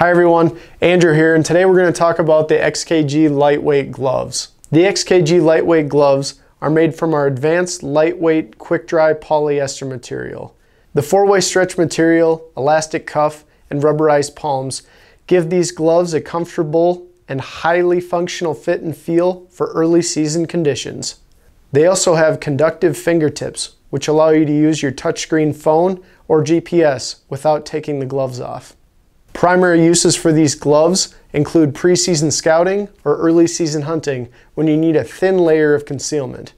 Hi everyone, Andrew here, and today we're gonna to talk about the XKG lightweight gloves. The XKG lightweight gloves are made from our advanced lightweight quick dry polyester material. The four-way stretch material, elastic cuff, and rubberized palms give these gloves a comfortable and highly functional fit and feel for early season conditions. They also have conductive fingertips, which allow you to use your touchscreen phone or GPS without taking the gloves off. Primary uses for these gloves include preseason scouting or early season hunting when you need a thin layer of concealment.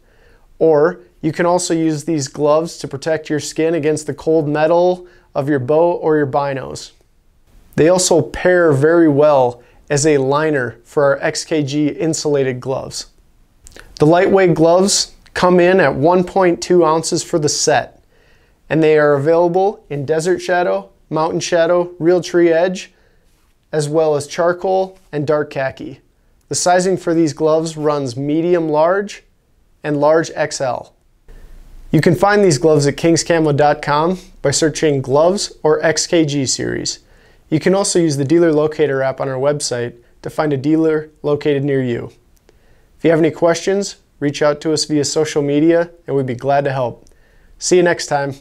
Or you can also use these gloves to protect your skin against the cold metal of your bow or your binos. They also pair very well as a liner for our XKG insulated gloves. The lightweight gloves come in at 1.2 ounces for the set, and they are available in Desert Shadow Mountain Shadow, Real Tree Edge, as well as charcoal and dark khaki. The sizing for these gloves runs medium large and large XL. You can find these gloves at kingscamo.com by searching gloves or XKG series. You can also use the dealer locator app on our website to find a dealer located near you. If you have any questions, reach out to us via social media and we'd be glad to help. See you next time.